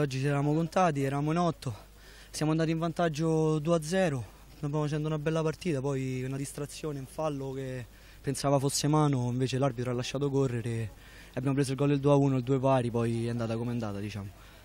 Oggi ci eravamo contati, eravamo in 8, siamo andati in vantaggio 2-0, abbiamo facendo una bella partita, poi una distrazione, un fallo che pensava fosse mano, invece l'arbitro ha lasciato correre, abbiamo preso il gol del 2-1, il 2 pari, poi è andata come è andata diciamo.